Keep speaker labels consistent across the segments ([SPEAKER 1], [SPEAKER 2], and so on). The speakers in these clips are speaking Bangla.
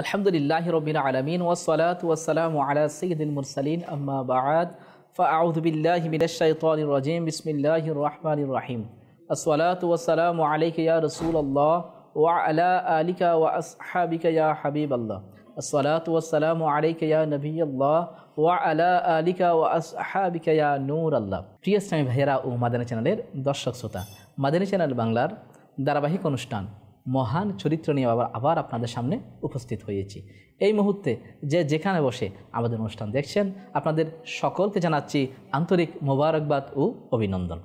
[SPEAKER 1] الحمد لله رب العالمين والصلاة والسلام على سيد المرسلين أما بعد فأعوذ بالله من الشيطان الرجيم بسم الله الرحمن الرحيم الصلاة والسلام عليك يا رسول الله وعلى آلك وأصحابك يا حبيب الله الصلاة والسلام عليك يا نبي الله وعلى آلك وأصحابك يا نور الله في স্বামী بحيرا ও মাদানী চ্যানেলের দর্শক শ্রোতা মাদানী চ্যানেল বাংলার ধারাবাহিক মহান চরিত্র নিয়ে আবার আবার আপনাদের সামনে উপস্থিত হয়েছি এই মুহূর্তে যে যেখানে বসে আমাদের অনুষ্ঠান দেখছেন আপনাদের সকলকে জানাচ্ছি আন্তরিক মোবারকবাদ ও অভিনন্দন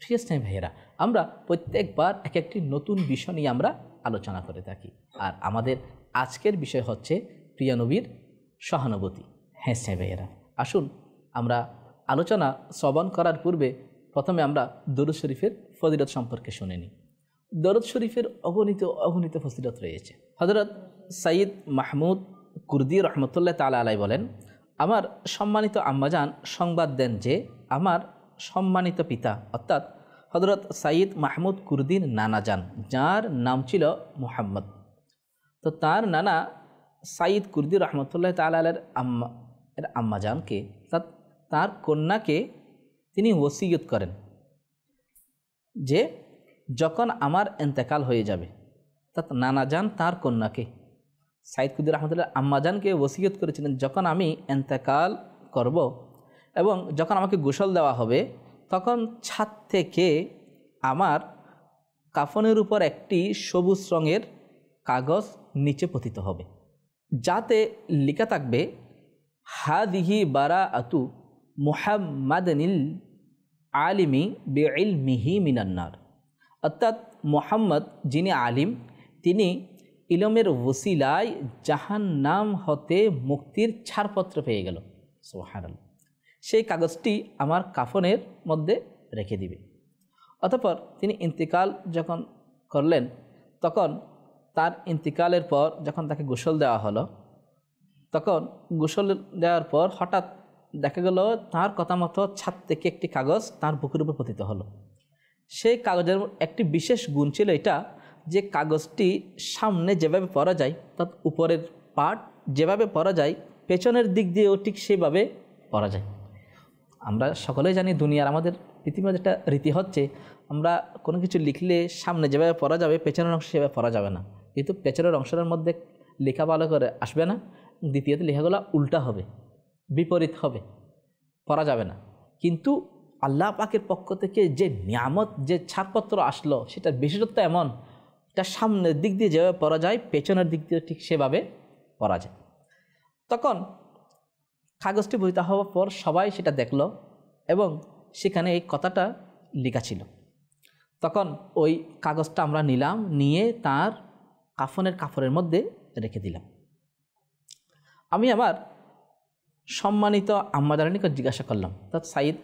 [SPEAKER 1] ঠিক আছে ভাইয়েরা আমরা প্রত্যেকবার এক একটি নতুন বিষয় নিয়ে আমরা আলোচনা করে থাকি আর আমাদের আজকের বিষয় হচ্ছে প্রিয়ানবীর সহানুভূতি হ্যাঁ স্যাঁ ভাইয়েরা আসুন আমরা আলোচনা শ্রবণ করার পূর্বে প্রথমে আমরা দরু শরীফের ফজিলত সম্পর্কে শুনে নিই দরদ শরীফের অগণিত অগণিত ফসিলত রয়েছে হজরত সাইদ মাহমুদ কুর্দি রহমতুল্লাহ তালা আলাই বলেন আমার সম্মানিত আম্মাজান সংবাদ দেন যে আমার সম্মানিত পিতা অর্থাৎ হজরত সাইদ মাহমুদ কুর্দিন নানা যান যার নাম ছিল মুহাম্মদ তো তার নানা সাইদ কুর্দি রহমতুল্লাহ তালের আম্মা এর আম্মাজানকে তার কন্যাকে তিনি ওসিয়ত করেন যে যখন আমার এন্তেকাল হয়ে যাবে নানা নানাজান তার কন্যাকে সাইদ কুদ্দুর রহমতুল্লাহ আম্মাজানকে ওসিয়ত করেছিলেন যখন আমি এন্তেকাল করব এবং যখন আমাকে গোসল দেওয়া হবে তখন ছাদ থেকে আমার কাফনের উপর একটি সবুজ রঙের কাগজ নিচে পতিত হবে যাতে লিখা থাকবে হা দিহি বারা আতু মোহাম্মাদনিল আলিমি বে ইল মিহি মিনান্নার অর্থাৎ মোহাম্মদ যিনি আলিম তিনি ইলমের ওসিলায় জাহান নাম হতে মুক্তির ছাড়পত্র পেয়ে গেল সোহানাল সেই কাগজটি আমার কাফনের মধ্যে রেখে দিবে অতপর তিনি ইন্তিকাল যখন করলেন তখন তার ইন্তিকালের পর যখন তাকে গোসল দেওয়া হলো তখন গোসল দেওয়ার পর হঠাৎ দেখা গেল তার কথা মতো ছাদ থেকে একটি কাগজ তার বুকের উপর পতিত হলো সেই কাগজের একটি বিশেষ গুণ ছিল এটা যে কাগজটি সামনে যেভাবে পরা যায় তার উপরের পার্ট যেভাবে পরা যায় পেছনের দিক দিয়েও ঠিক সেভাবে পরা যায় আমরা সকলেই জানি দুনিয়ার আমাদের পৃথিবীর একটা রীতি হচ্ছে আমরা কোনো কিছু লিখলে সামনে যেভাবে পরা যাবে পেছনের অংশ সেভাবে পরা যাবে না কিন্তু পেছনের অংশের মধ্যে লেখা ভালো করে আসবে না দ্বিতীয়ত লেখাগুলো উল্টা হবে বিপরীত হবে পরা যাবে না কিন্তু আল্লাহ পাকের পক্ষ থেকে যে নিয়ামত যে ছাড়পত্র আসলো সেটার বিশেষত্ব এমন তার সামনের দিক দিয়ে যেভাবে পরা যায় পেছনের দিক দিয়ে ঠিক সেভাবে পরা যায় তখন কাগজটি বইতে হওয়ার পর সবাই সেটা দেখল এবং সেখানে এই কথাটা লেখা ছিল তখন ওই কাগজটা আমরা নিলাম নিয়ে তার কাফনের কাফরের মধ্যে রেখে দিলাম আমি আমার সম্মানিত আম্মাদারানিকে জিজ্ঞাসা করলাম তা সাইদ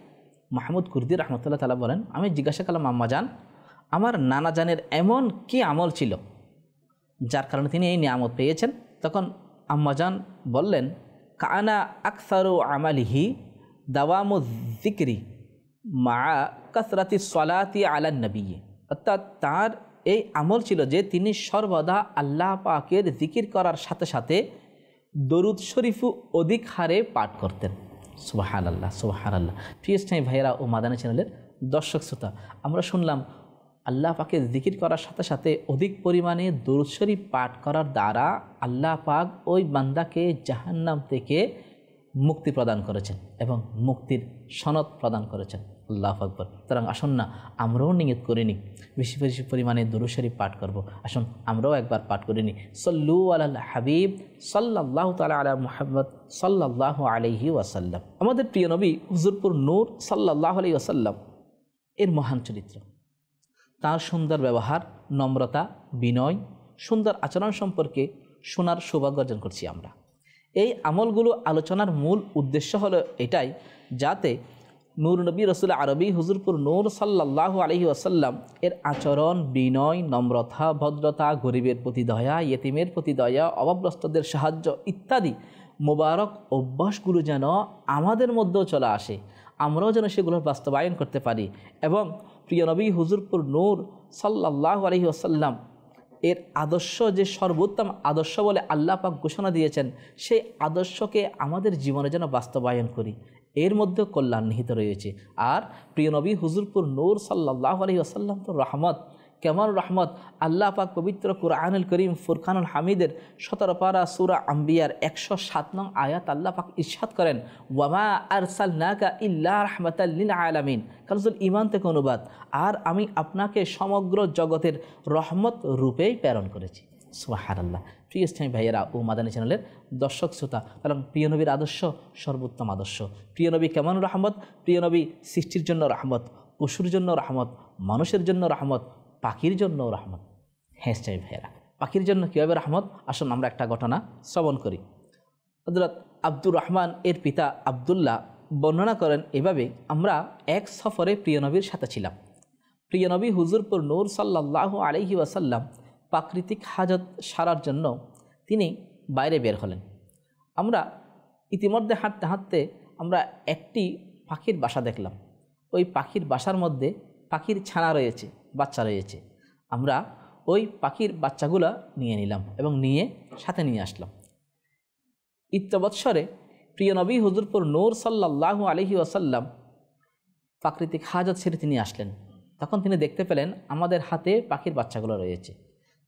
[SPEAKER 1] মাহমুদ কুর্দি রহমতুল্লাহ তালা বলেন আমি জিজ্ঞাসা করলাম আম্মা যান আমার নানা জানের এমন কি আমল ছিল যার কারণে তিনি এই নিয়ামত পেয়েছেন তখন আম্মাজান বললেন কানা আকসারু আমালিহি দাওয়ামু জিক্রি মা কসরাতি সলাতি আলান নবী অর্থাৎ তার এই আমল ছিল যে তিনি সর্বদা আল্লাহ পাকের জিকির করার সাথে সাথে দরুদ শরীফু অধিক হারে পাঠ করতেন সোহান আল্লাহ সোহান আল্লাহ প্রিয়স্থায়ী ভাইয়েরা ও মাদানা চ্যানেলের দর্শক শ্রোতা আমরা শুনলাম আল্লাহ পাকে জিকির করার সাথে সাথে অধিক পরিমাণে দরুৎসরি পাঠ করার দ্বারা আল্লাহ পাক ওই বান্দাকে জাহান্নাম থেকে মুক্তি প্রদান করেছেন এবং মুক্তির সনদ প্রদান করেছেন আল্লাহ আকবর সুতরাং আসুন না আমরাও নিঙ্গিত করে নিই বেশি বেশি পরিমাণে দুরুশরী পাঠ করব আসুন আমরাও একবার পাঠ করে নিই সল্লু আল্লাহ হাবিব সাল্লাহ তালা আলা মোহাম্মদ সাল্লাহ আলহি ওয়াসাল্লাম আমাদের প্রিয় নবী হুজুরপুর নূর সাল্লাহ আলহি ওয়াসাল্লাম এর মহান চরিত্র তার সুন্দর ব্যবহার নম্রতা বিনয় সুন্দর আচরণ সম্পর্কে শোনার সৌভাগ্য অর্জন করছি আমরা এই আমলগুলো আলোচনার মূল উদ্দেশ্য হলো এটাই যাতে নূর নবী রসুল আরবি হুজুরপুর নূর সাল্লাহ আলহি আসাল্লাম এর আচরণ বিনয় নম্রতা ভদ্রতা গরিবের প্রতি দয়া ইয়েতিমের প্রতি দয়া অভাবগ্রস্তদের সাহায্য ইত্যাদি মোবারক অভ্যাসগুলো যেন আমাদের মধ্যেও চলে আসে আমরাও যেন সেগুলোর বাস্তবায়ন করতে পারি এবং প্রিয় নবী হুজুরপুর নূর সাল্লাহ আলহি আসাল্লাম এর আদর্শ যে সর্বোত্তম আদর্শ বলে আল্লাহ পাক ঘোষণা দিয়েছেন সেই আদর্শকে আমাদের জীবনে যেন বাস্তবায়ন করি এর মধ্যে কল্যাণ নিহিত রয়েছে আর প্রিয় নবী হুজুরপুর নূর সাল্লাহ আলহি আসাল্লাম তো রহমত কেমন রহমত আল্লাহ পাক পবিত্র কুরআনুল করিম ফুরকানুল হামিদের সতেরো পারা সুরা আম্বিয়ার একশো সাত নং আয়াত আল্লাহ পাক ইসাদ করেন ওয়ামা আরসাল নাকা ইল্লা রহমতাল্লিন আলামিন কারজুল ইমান থেকে অনুবাদ আর আমি আপনাকে সমগ্র জগতের রহমত রূপেই প্রেরণ করেছি সুবাহারাল্লাহ প্রিয় ইসলামী ভাইয়েরা ও মাদানী চ্যানেলের দর্শক শ্রোতা কারণ প্রিয় নবীর আদর্শ সর্বোত্তম আদর্শ প্রিয় নবী কেমন রহমত প্রিয় নবী সৃষ্টির জন্য রহমত পশুর জন্য রহমত মানুষের জন্য রহমত পাখির জন্য রহমত হ্যাঁ চাই ভাইয়েরা পাখির জন্য কীভাবে রহমত আসুন আমরা একটা ঘটনা শ্রবণ করি হজরত আব্দুর রহমান এর পিতা আবদুল্লাহ বর্ণনা করেন এভাবে আমরা এক সফরে প্রিয়নবীর সাথে ছিলাম প্রিয়নবী হুজুরপুর নূর সাল্লাহ আলহি ওয়াসাল্লাম প্রাকৃতিক হাজত সারার জন্য তিনি বাইরে বের হলেন আমরা ইতিমধ্যে হাঁটতে হাঁটতে আমরা একটি পাখির বাসা দেখলাম ওই পাখির বাসার মধ্যে পাখির ছানা রয়েছে বাচ্চা রয়েছে আমরা ওই পাখির বাচ্চাগুলো নিয়ে নিলাম এবং নিয়ে সাথে নিয়ে আসলাম ইত্যবৎসরে প্রিয় নবী হুজুরপুর নূর সাল্লাহু আলহি ওয়াসাল্লাম প্রাকৃতিক হাজত ছেড়ে তিনি আসলেন তখন তিনি দেখতে পেলেন আমাদের হাতে পাখির বাচ্চাগুলো রয়েছে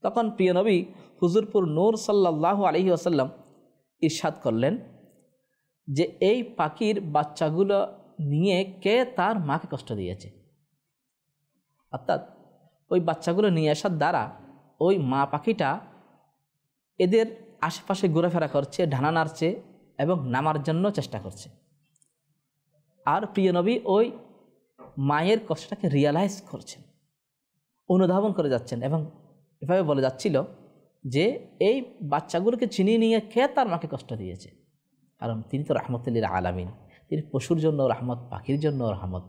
[SPEAKER 1] তখন প্রিয় নবী হুজুরপুর নূর সাল্লাহু আলহি আসাল্লাম ইরশাদ করলেন যে এই পাখির বাচ্চাগুলো নিয়ে কে তার মাকে কষ্ট দিয়েছে অর্থাৎ ওই বাচ্চাগুলো নিয়ে আসার দ্বারা ওই মা পাখিটা এদের আশেপাশে ঘোরাফেরা করছে ঢানা নাড়ছে এবং নামার জন্য চেষ্টা করছে আর প্রিয় নবী ওই মায়ের কষ্টটাকে রিয়ালাইজ করছেন অনুধাবন করে যাচ্ছেন এবং এভাবে বলে যাচ্ছিল যে এই বাচ্চাগুলোকে চিনিয়ে নিয়ে খেয়ে তার মাকে কষ্ট দিয়েছে কারণ তিনি তো রহমতুল্লির আলামিন তিনি পশুর জন্য রহমত পাখির জন্য রহমত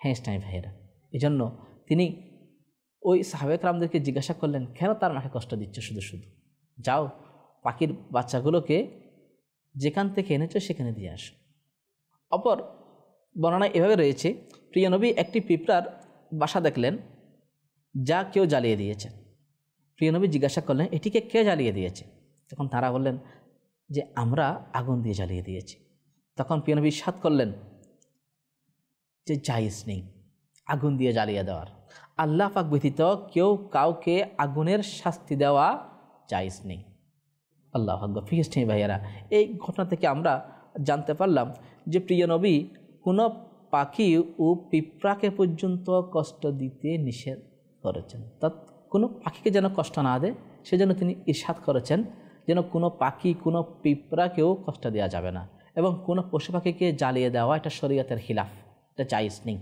[SPEAKER 1] হ্যাঁ স্টাই ভাইয়েরা এই জন্য তিনি ওই সাহাবেকরামদেরকে জিজ্ঞাসা করলেন কেন তার মাকে কষ্ট দিচ্ছে শুধু শুধু যাও পাখির বাচ্চাগুলোকে যেখান থেকে এনেছো সেখানে দিয়ে আসো অপর বর্ণনা এভাবে রয়েছে প্রিয়নবী একটি পিঁপড়ার বাসা দেখলেন যা কেউ জ্বালিয়ে দিয়েছেন প্রিয়নবী জিজ্ঞাসা করলেন এটিকে কে জ্বালিয়ে দিয়েছে তখন তারা বললেন যে আমরা আগুন দিয়ে জ্বালিয়ে দিয়েছি তখন প্রিয়নবী সাত করলেন যে জাইজ নেই আগুন দিয়ে জ্বালিয়ে দেওয়ার আল্লাহ পাক ব্যথিত কেউ কাউকে আগুনের শাস্তি দেওয়া চাইস নেই আল্লাহ আকবর ফিরিস নেই ভাইয়ারা এই ঘটনা থেকে আমরা জানতে পারলাম যে প্রিয় নবী কোনো পাখি ও পিঁপড়াকে পর্যন্ত কষ্ট দিতে নিষেধ করেছেন তা কোনো পাখিকে যেন কষ্ট না দেয় সেজন্য তিনি ইরশাদ করেছেন যেন কোনো পাখি কোনো পিঁপড়াকেও কষ্ট দেওয়া যাবে না এবং কোনো পশু পাখিকে জ্বালিয়ে দেওয়া এটা শরীয়তের খিলাফ এটা চাইস নেই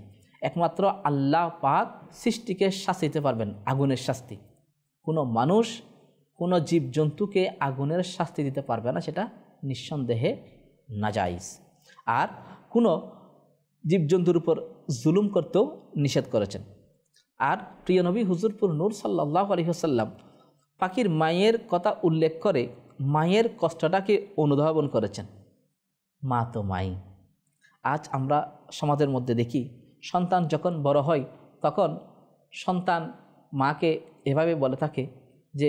[SPEAKER 1] একমাত্র আল্লাহ পাক সৃষ্টিকে দিতে পারবেন আগুনের শাস্তি কোনো মানুষ কোনো জীবজন্তুকে আগুনের শাস্তি দিতে পারবে না সেটা নিঃসন্দেহে নাজাইজ আর কোনো জীবজন্তুর উপর জুলুম করতেও নিষেধ করেছেন আর প্রিয় নবী হুজুরপুর নূর সাল্লাহ আলহিহসাল্লাম পাখির মায়ের কথা উল্লেখ করে মায়ের কষ্টটাকে অনুধাবন করেছেন মা তো মাই আজ আমরা সমাজের মধ্যে দেখি সন্তান যখন বড় হয় তখন সন্তান মাকে এভাবে বলে থাকে যে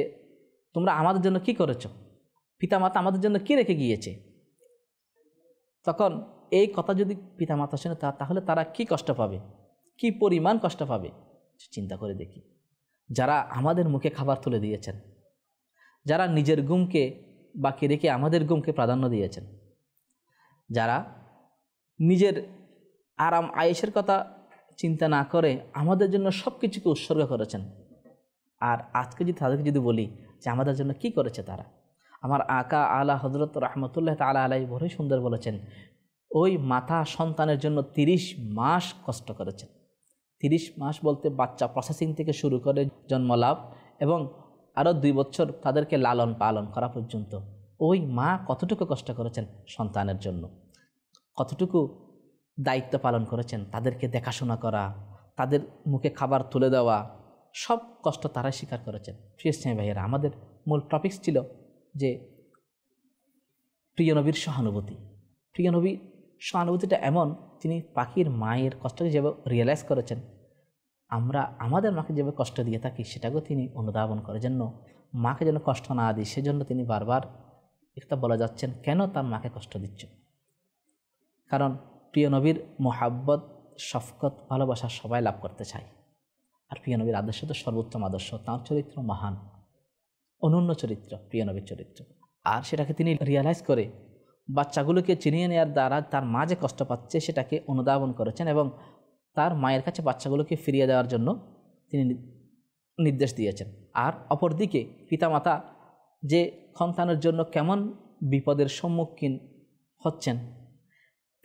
[SPEAKER 1] তোমরা আমাদের জন্য কি করেছ পিতামাতা আমাদের জন্য কি রেখে গিয়েছে তখন এই কথা যদি পিতামাতা শোনে তা তাহলে তারা কি কষ্ট পাবে কি পরিমাণ কষ্ট পাবে চিন্তা করে দেখি যারা আমাদের মুখে খাবার তুলে দিয়েছেন যারা নিজের গুমকে বাকি রেখে আমাদের গুমকে প্রাধান্য দিয়েছেন যারা নিজের আরাম আয়েসের কথা চিন্তা না করে আমাদের জন্য সব কিছুকে উৎসর্গ করেছেন আর আজকে যদি তাদেরকে যদি বলি যে আমাদের জন্য কি করেছে তারা আমার আকা আলা হজরত রহমতুল্লাহ তালা আলাই বড়ই সুন্দর বলেছেন ওই মাথা সন্তানের জন্য ৩০ মাস কষ্ট করেছেন ৩০ মাস বলতে বাচ্চা প্রসেসিং থেকে শুরু করে জন্মলাভ এবং আরও দুই বছর তাদেরকে লালন পালন করা পর্যন্ত ওই মা কতটুকু কষ্ট করেছেন সন্তানের জন্য কতটুকু দায়িত্ব পালন করেছেন তাদেরকে দেখাশোনা করা তাদের মুখে খাবার তুলে দেওয়া সব কষ্ট তারা স্বীকার করেছেন প্রিয় স্নেহী ভাইয়েরা আমাদের মূল টপিক্স ছিল যে প্রিয়নবীর সহানুভূতি প্রিয়নবীর সহানুভূতিটা এমন তিনি পাখির মায়ের কষ্টকে যেভাবে রিয়েলাইজ করেছেন আমরা আমাদের মাকে যেভাবে কষ্ট দিয়ে থাকি সেটাকেও তিনি অনুধাবন করার জন্য মাকে যেন কষ্ট না দিই সেজন্য তিনি বারবার একটা বলা যাচ্ছেন কেন তার মাকে কষ্ট দিচ্ছে কারণ প্রিয় নবীর মোহাব্বত শফকত ভালোবাসা সবাই লাভ করতে চাই আর প্রিয় নবীর আদর্শ তো সর্বোত্তম আদর্শ তাঁর চরিত্র মহান অনন্য চরিত্র প্রিয় নবীর চরিত্র আর সেটাকে তিনি রিয়ালাইজ করে বাচ্চাগুলোকে চিনিয়ে নেওয়ার দ্বারা তার মা যে কষ্ট পাচ্ছে সেটাকে অনুধাবন করেছেন এবং তার মায়ের কাছে বাচ্চাগুলোকে ফিরিয়ে দেওয়ার জন্য তিনি নির্দেশ দিয়েছেন আর অপরদিকে পিতামাতা যে সন্তানের জন্য কেমন বিপদের সম্মুখীন হচ্ছেন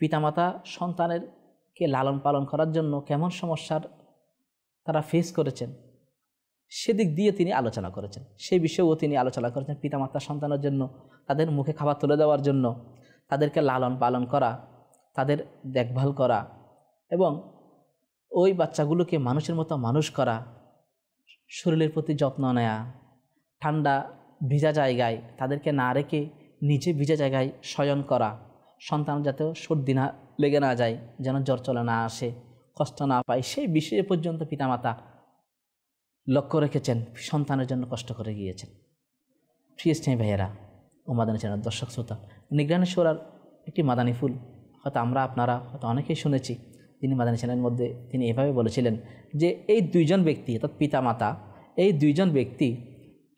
[SPEAKER 1] পিতামাতা সন্তানেরকে লালন পালন করার জন্য কেমন সমস্যার তারা ফেস করেছেন সেদিক দিয়ে তিনি আলোচনা করেছেন সেই বিষয়েও তিনি আলোচনা করেছেন পিতামাতা সন্তানের জন্য তাদের মুখে খাবার তুলে দেওয়ার জন্য তাদেরকে লালন পালন করা তাদের দেখভাল করা এবং ওই বাচ্চাগুলোকে মানুষের মতো মানুষ করা শরীরের প্রতি যত্ন নেয়া ঠান্ডা ভিজা জায়গায় তাদেরকে না রেখে নিজে ভিজা জায়গায় শয়ন করা সন্তান যাতে সর্দি না লেগে না যায় যেন জ্বর চলে না আসে কষ্ট না পায় সেই বিষয়ে পর্যন্ত পিতামাতা লক্ষ্য রেখেছেন সন্তানের জন্য কষ্ট করে গিয়েছেন প্রিয়স্থায়ী ভাইয়েরা ও মাদানী চ্যানেল দর্শক শ্রোতা নিগ্রানি সোরার একটি মাদানী ফুল হয়তো আমরা আপনারা হয়তো অনেকেই শুনেছি তিনি মাদানী চ্যানেলের মধ্যে তিনি এভাবে বলেছিলেন যে এই দুইজন ব্যক্তি অর্থাৎ পিতামাতা এই দুইজন ব্যক্তি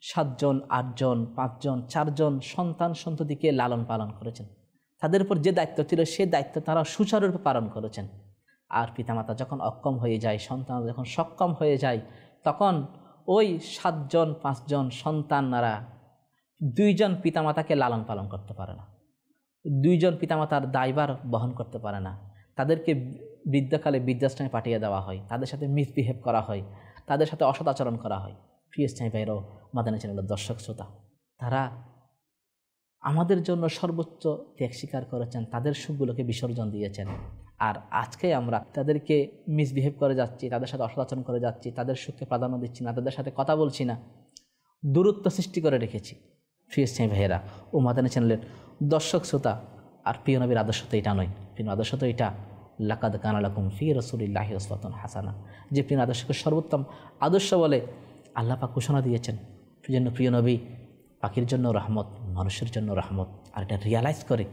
[SPEAKER 1] সাতজন আটজন পাঁচজন চারজন সন্তান সন্ততিকে লালন পালন করেছেন তাদের উপর যে দায়িত্ব ছিল সে দায়িত্ব তারা সুচারুরূপে পালন করেছেন আর পিতামাতা যখন অক্ষম হয়ে যায় সন্তান যখন সক্ষম হয়ে যায় তখন ওই সাতজন পাঁচজন সন্তানরা দুইজন পিতামাতাকে লালন পালন করতে পারে না দুইজন পিতামাতার দায়বার বহন করতে পারে না তাদেরকে বৃদ্ধাকালে বৃদ্ধাশ্রমে পাঠিয়ে দেওয়া হয় তাদের সাথে মিসবিহেভ করা হয় তাদের সাথে অসদাচরণ করা হয় প্রিয় স্নাই ভাইরাও মাদানা চ্যানেলের দর্শক শ্রোতা তারা আমাদের জন্য সর্বোচ্চ ত্যাগ স্বীকার করেছেন তাদের সুখগুলোকে বিসর্জন দিয়েছেন আর আজকে আমরা তাদেরকে মিসবিহেভ করে যাচ্ছি তাদের সাথে অসদাচরণ করে যাচ্ছি তাদের সুখকে প্রাধান্য দিচ্ছি না তাদের সাথে কথা বলছি না দূরত্ব সৃষ্টি করে রেখেছি প্রিয় স্নেহ ভাইয়েরা ও মাদানী চ্যানেলের দর্শক শ্রোতা আর প্রিয় নবীর আদর্শ তো এটা নয় প্রিয় আদর্শ তো এটা লাকাদ কানালাকুম ফি রসুলিল্লাহ ওসলাতন হাসানা যে প্রিয় আদর্শকে সর্বোত্তম আদর্শ বলে আল্লাপা ঘোষণা দিয়েছেন জন্য প্রিয় নবী পাখির জন্য রহমত মানুষের জন্য রহমত আর এটা রিয়ালাইজ করে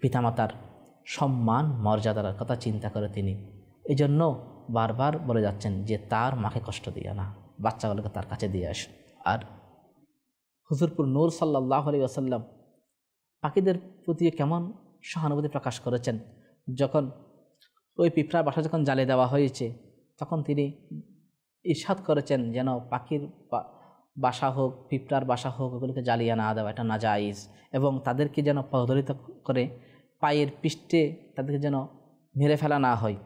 [SPEAKER 1] পিতামাতার সম্মান মর্যাদার কথা চিন্তা করে তিনি এই জন্য বারবার বলে যাচ্ছেন যে তার মাকে কষ্ট দিয়ে না বাচ্চাগুলোকে তার কাছে দিয়ে আস আর হুজুরপুর নূর সাল্লাহ আলী আসাল্লাম পাখিদের প্রতি কেমন সহানুভূতি প্রকাশ করেছেন যখন ওই পিঁপড়ার বাসা যখন জ্বালিয়ে দেওয়া হয়েছে তখন তিনি ইস্বাদ করেছেন যেন পাখির বাসা হোক পিঁপড়ার বাসা হোক ওগুলোকে জ্বালিয়ে না দেওয়া এটা নাজাইজ এবং তাদেরকে যেন প্রদলিত করে পায়ের পৃষ্ঠে তাদেরকে যেন মেরে ফেলা না হয়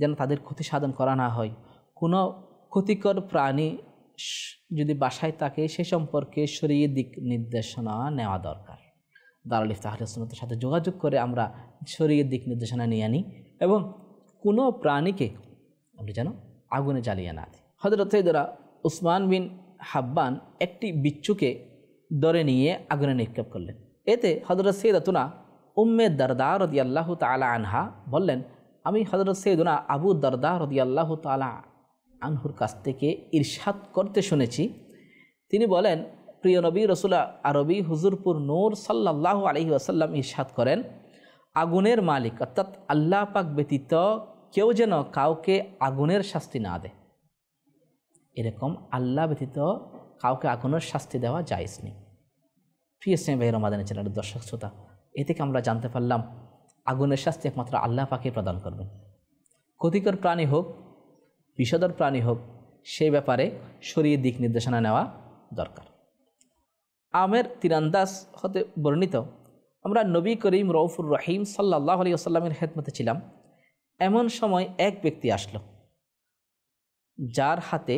[SPEAKER 1] যেন তাদের ক্ষতি সাধন করা না হয় কোনো ক্ষতিকর প্রাণী যদি বাসায় থাকে সে সম্পর্কে শরীর দিক নির্দেশনা নেওয়া দরকার দারুল ইফতাহলে সাথে যোগাযোগ করে আমরা শরীর দিক নির্দেশনা নিয়ে আনি এবং কোনো প্রাণীকে আমরা যেন আগুনে জ্বালিয়ে না দিই হজরত দ্বারা উসমান বিন হাব্বান একটি বিচ্ছুকে দরে নিয়ে আগুনে নিক্ষেপ করলেন এতে হজরত সৈয়দতুনা উম্মে দরদা রদি আল্লাহ তালা আনহা বললেন আমি হজরত সৈয়দুনা আবু দরদা রদি আল্লাহ তালা আনহুর কাছ থেকে ইরশাদ করতে শুনেছি তিনি বলেন প্রিয় নবী রসুল্লা আরবি হুজুরপুর নূর সাল্লাহ আলহি আসাল্লাম ইরশাদ করেন আগুনের মালিক অর্থাৎ আল্লাহ পাক ব্যতীত কেউ যেন কাউকে আগুনের শাস্তি না দেয় এরকম আল্লাহ ব্যতীত কাউকে আগুনের শাস্তি দেওয়া জায়জ নেই প্রিয় স্নেহ ভাই রমাদানের চ্যানেলের দর্শক শ্রোতা এ থেকে আমরা জানতে পারলাম আগুনের শাস্তি একমাত্র আল্লাহ পাকে প্রদান করবেন ক্ষতিকর প্রাণী হোক বিষদর প্রাণী হোক সেই ব্যাপারে শরীর দিক নির্দেশনা নেওয়া দরকার আমের তিরান্দাস হতে বর্ণিত আমরা নবী করিম রৌফুর রহিম সাল্লাহ আলী আসাল্লামের হেদমতে ছিলাম এমন সময় এক ব্যক্তি আসলো যার হাতে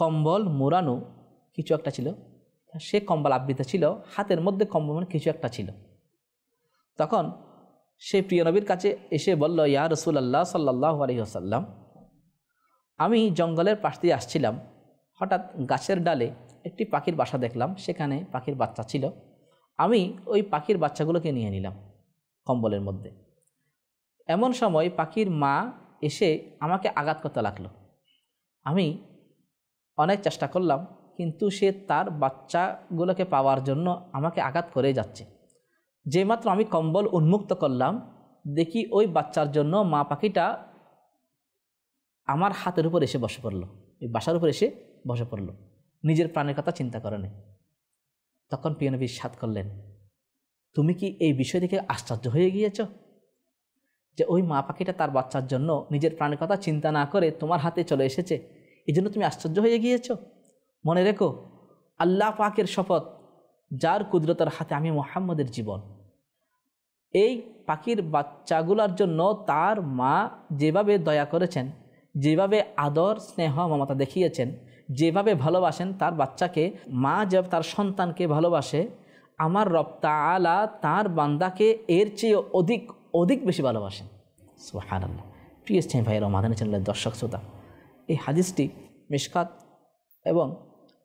[SPEAKER 1] কম্বল মোড়ানো কিছু একটা ছিল সে কম্বল আবৃত ছিল হাতের মধ্যে কম্বল মানে কিছু একটা ছিল তখন সে প্রিয় নবীর কাছে এসে বলল ইয়া রসুলাল্লাহ সাল্লাহ আলহিহসাল্লাম আমি জঙ্গলের পাশ দিয়ে আসছিলাম হঠাৎ গাছের ডালে একটি পাখির বাসা দেখলাম সেখানে পাখির বাচ্চা ছিল আমি ওই পাখির বাচ্চাগুলোকে নিয়ে নিলাম কম্বলের মধ্যে এমন সময় পাখির মা এসে আমাকে আঘাত করতে লাগলো আমি অনেক চেষ্টা করলাম কিন্তু সে তার বাচ্চাগুলোকে পাওয়ার জন্য আমাকে আঘাত করে যাচ্ছে যেমাত্র আমি কম্বল উন্মুক্ত করলাম দেখি ওই বাচ্চার জন্য মা পাখিটা আমার হাতের উপর এসে বসে পড়লো ওই বাসার উপর এসে বসে পড়লো নিজের প্রাণের কথা চিন্তা করেনি তখন পিয়নবী সাত করলেন তুমি কি এই বিষয় দেখে আশ্চর্য হয়ে গিয়েছ যে ওই মা পাখিটা তার বাচ্চার জন্য নিজের প্রাণের কথা চিন্তা না করে তোমার হাতে চলে এসেছে এই জন্য তুমি আশ্চর্য হয়ে গিয়েছ মনে রেখো আল্লাহ পাকের শপথ যার কুদরতার হাতে আমি মোহাম্মদের জীবন এই পাখির বাচ্চাগুলোর জন্য তার মা যেভাবে দয়া করেছেন যেভাবে আদর স্নেহ মমতা দেখিয়েছেন যেভাবে ভালোবাসেন তার বাচ্চাকে মা যে তার সন্তানকে ভালোবাসে আমার রপ্তা আলা তার বান্দাকে এর চেয়ে অধিক অধিক বেশি ভালোবাসেন সোহান প্রিয় স্নেহ ভাইয়ের মাদানী চ্যানেলের দর্শক শ্রোতা এই হাদিসটি মিশকাত এবং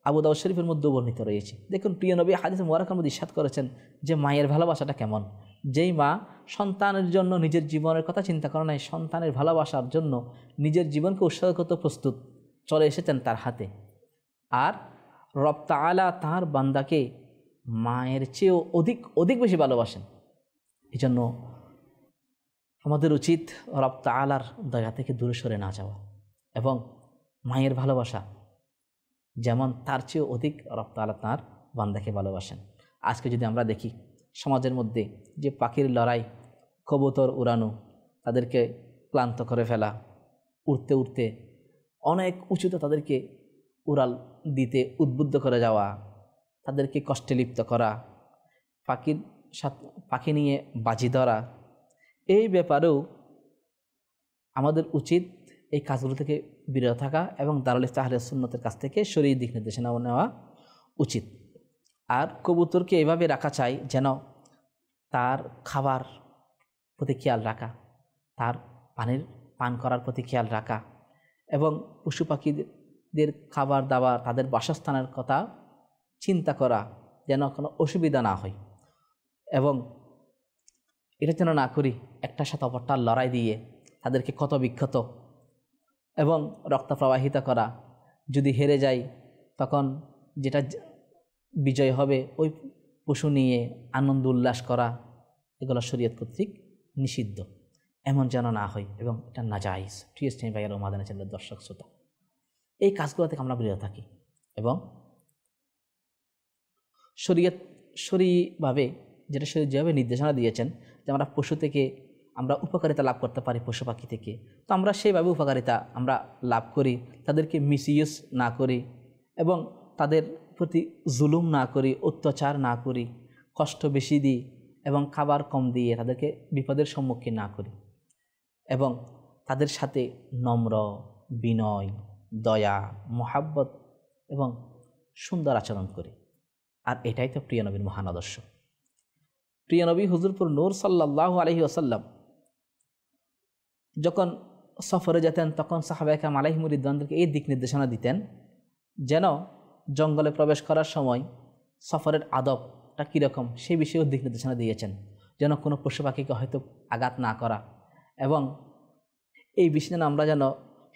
[SPEAKER 1] আবুদাউ শরীফের মধ্যে বর্ণিত রয়েছে দেখুন প্রিয় নবী হাদিস মোয়ারকের মধ্যে ইস্বাদ করেছেন যে মায়ের ভালোবাসাটা কেমন যেই মা সন্তানের জন্য নিজের জীবনের কথা চিন্তা করে নাই সন্তানের ভালোবাসার জন্য নিজের জীবনকে উৎসাহ করতে প্রস্তুত চলে এসেছেন তার হাতে আর রপ্তা আলা তাঁর বান্দাকে মায়ের চেয়েও অধিক অধিক বেশি ভালোবাসেন এই জন্য আমাদের উচিত রপ্তা আলার দয়া থেকে দূরে সরে না যাওয়া এবং মায়ের ভালোবাসা যেমন তার চেয়েও অধিক রক্ত আলা তাঁর বান্দাকে ভালোবাসেন আজকে যদি আমরা দেখি সমাজের মধ্যে যে পাখির লড়াই কবুতর উড়ানো তাদেরকে ক্লান্ত করে ফেলা উড়তে উড়তে অনেক উঁচুতে তাদেরকে উড়াল দিতে উদ্বুদ্ধ করে যাওয়া তাদেরকে কষ্টে লিপ্ত করা পাখির সাথে পাখি নিয়ে বাজি ধরা এই ব্যাপারেও আমাদের উচিত এই কাজগুলো থেকে বিরত থাকা এবং দালালি চাহলে সুন্নতের কাছ থেকে সরিয়ে দিক নির্দেশনা নেওয়া উচিত আর কবুতরকে এভাবে রাখা চাই যেন তার খাবার প্রতি খেয়াল রাখা তার পানির পান করার প্রতি খেয়াল রাখা এবং পশু পাখিদের খাবার দাবার তাদের বাসস্থানের কথা চিন্তা করা যেন কোনো অসুবিধা না হয় এবং এটা যেন না করি একটার সাথে অপরটার লড়াই দিয়ে তাদেরকে ক্ষত বিক্ষত এবং রক্ত প্রবাহিত করা যদি হেরে যাই তখন যেটা বিজয় হবে ওই পশু নিয়ে আনন্দ উল্লাস করা এগুলো শরীয়ত কর্তৃক নিষিদ্ধ এমন যেন না হয় এবং এটা না যাইজ ঠিক আছে ভাইয়ের উমাদানা চ্যানেলের দর্শক শ্রোতা এই কাজগুলো থেকে আমরা বিরত থাকি এবং শরীয়ত শরীভাবে যেটা শরীর যেভাবে নির্দেশনা দিয়েছেন যে আমরা পশু থেকে আমরা উপকারিতা লাভ করতে পারি পশু পাখি থেকে তো আমরা সেইভাবে উপকারিতা আমরা লাভ করি তাদেরকে মিসইউজ না করি এবং তাদের প্রতি জুলুম না করি অত্যাচার না করি কষ্ট বেশি দিই এবং খাবার কম দিয়ে তাদেরকে বিপদের সম্মুখীন না করি এবং তাদের সাথে নম্র বিনয় দয়া মহাব্বত এবং সুন্দর আচরণ করি আর এটাই তো প্রিয়নবীর মহান আদর্শ প্রিয়নবী হুজুরপুর নূর সাল্লাহ আলহি আসাল্লাম যখন সফরে যেতেন তখন সাহাবাইকাম আলাইহিমুর এই দিক নির্দেশনা দিতেন যেন জঙ্গলে প্রবেশ করার সময় সফরের আদবটা কীরকম সেই বিষয়েও দিক নির্দেশনা দিয়েছেন যেন কোনো পশু পাখিকে হয়তো আঘাত না করা এবং এই বিষয়ে আমরা যেন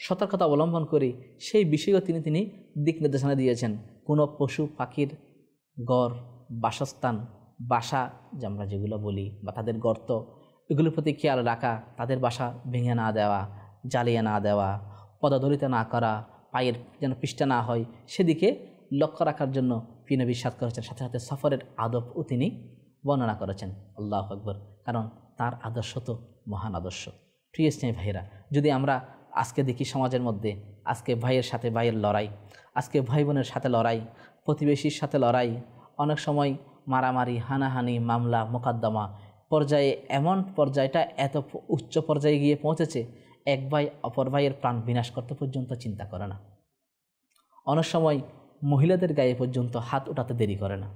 [SPEAKER 1] সতর্কতা অবলম্বন করি সেই বিষয়েও তিনি তিনি দিক নির্দেশনা দিয়েছেন কোনো পশু পাখির গড় বাসস্থান বাসা যে আমরা যেগুলো বলি বা তাদের গর্ত এগুলোর প্রতি খেয়াল রাখা তাদের বাসা ভেঙে না দেওয়া জ্বালিয়ে না দেওয়া পদাদলিতে না করা পায়ের যেন পৃষ্ঠা না হয় সেদিকে লক্ষ্য রাখার জন্য পিনবি সাত করেছেন সাথে সাথে সফরের ও তিনি বর্ণনা করেছেন আল্লাহ আকবর কারণ তার আদর্শ তো মহান আদর্শ প্রিয় স্নেহ ভাইরা যদি আমরা আজকে দেখি সমাজের মধ্যে আজকে ভাইয়ের সাথে ভাইয়ের লড়াই আজকে ভাই বোনের সাথে লড়াই প্রতিবেশীর সাথে লড়াই অনেক সময় মারামারি হানাহানি মামলা মোকদ্দমা পর্যায়ে এমন পর্যায়টা এত উচ্চ পর্যায়ে গিয়ে পৌঁছেছে এক ভাই অপর ভাইয়ের প্রাণ বিনাশ করতে পর্যন্ত চিন্তা করে না অনেক সময় মহিলাদের গায়ে পর্যন্ত হাত উঠাতে দেরি করে না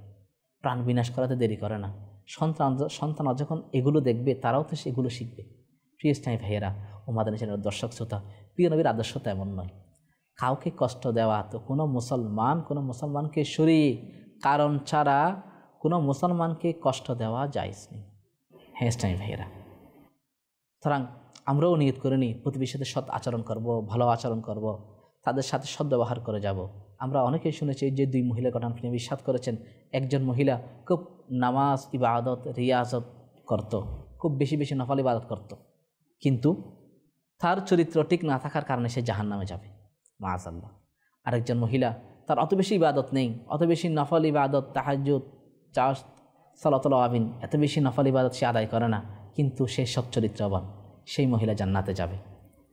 [SPEAKER 1] প্রাণ বিনাশ করাতে দেরি করে না সন্তান সন্তানরা যখন এগুলো দেখবে তারাও তো সেগুলো শিখবে প্রিয় স্থায় ভাইয়েরা ও মাদানিসানের দর্শক শ্রোতা প্রিয় নবীর আদর্শ এমন নয় কাউকে কষ্ট দেওয়া তো কোনো মুসলমান কোনো মুসলমানকে সরিয়ে কারণ ছাড়া কোনো মুসলমানকে কষ্ট দেওয়া যায়নি হ্যাঁ ইসলামী ভাইয়েরা সুতরাং আমরাও নিয়ত করে নিই প্রতিবেশীদের সৎ আচরণ করব ভালো আচরণ করব তাদের সাথে সদ্ব্যবহার করে যাব আমরা অনেকেই শুনেছি যে দুই মহিলা ঘটনা তিনি বিশ্বাস করেছেন একজন মহিলা খুব নামাজ ইবাদত রিয়াজত করত। খুব বেশি বেশি নফল ইবাদত করত। কিন্তু তার চরিত্র ঠিক না থাকার কারণে সে জাহান নামে যাবে মাজ আল্লাহ আরেকজন মহিলা তার অত বেশি ইবাদত নেই অত বেশি নফল ইবাদত তাহাজুদ চাষ সালাতল আবিন এত বেশি নফল ইবাদত সে আদায় করে না কিন্তু সে সচ্চরিত্রবান সেই মহিলা জান্নাতে যাবে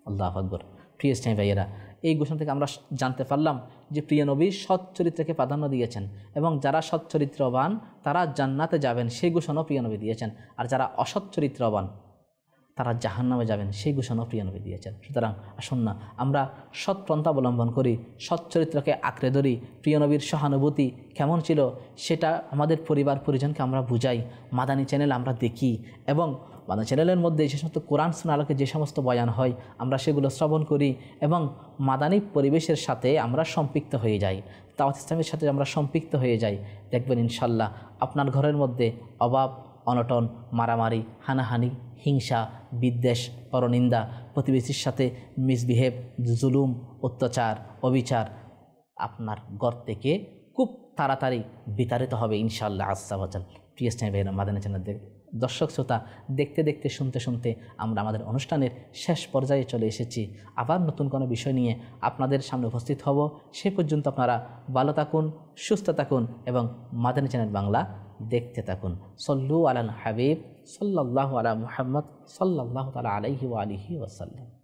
[SPEAKER 1] আল্লাহ আকবর প্রিয় স্নেহ ভাইয়েরা এই ঘোষণা থেকে আমরা জানতে পারলাম যে প্রিয় নবী সচ্চরিত্রকে প্রাধান্য দিয়েছেন এবং যারা সচ্চরিত্রবান তারা জান্নাতে যাবেন সেই ঘোষণাও প্রিয় নবী দিয়েছেন আর যারা অসচ্চরিত্রবান তারা জাহান নামে যাবেন সেই ঘোষণা প্রিয় নবী দিয়েছেন সুতরাং আসুন না আমরা সৎ পন্থা অবলম্বন করি সৎ চরিত্রকে আঁকড়ে ধরি প্রিয় নবীর সহানুভূতি কেমন ছিল সেটা আমাদের পরিবার পরিজনকে আমরা বুঝাই মাদানি চ্যানেল আমরা দেখি এবং বাদা চ্যানেলের মধ্যে যে সমস্ত কোরআন সোনালোকে যে সমস্ত বয়ান হয় আমরা সেগুলো শ্রবণ করি এবং মাদানী পরিবেশের সাথে আমরা সম্পৃক্ত হয়ে যাই তাওয়াত ইসলামের সাথে আমরা সম্পৃক্ত হয়ে যাই দেখবেন ইনশাল্লাহ আপনার ঘরের মধ্যে অভাব অনটন মারামারি হানাহানি হিংসা বিদ্বেষ পরনিন্দা প্রতিবেশীর সাথে মিসবিহেভ জুলুম অত্যাচার অবিচার আপনার গর থেকে খুব তাড়াতাড়ি বিতাড়িত হবে ইনশাআল্লাহ আসাবাজাল প্রিয় স্নেহ ভাইয়ের মাদানা চ্যানেল দর্শক শ্রোতা দেখতে দেখতে শুনতে শুনতে আমরা আমাদের অনুষ্ঠানের শেষ পর্যায়ে চলে এসেছি আবার নতুন কোনো বিষয় নিয়ে আপনাদের সামনে উপস্থিত হব সে পর্যন্ত আপনারা ভালো থাকুন সুস্থ থাকুন এবং মাদানী চ্যানেল বাংলা দেখতে থাকুন সল্লু আলান হাবিব সাল্লাহ আলা মুহাম্মদ সাল্লাহ তালা আলহি আলহি ওয়াসাল্লাম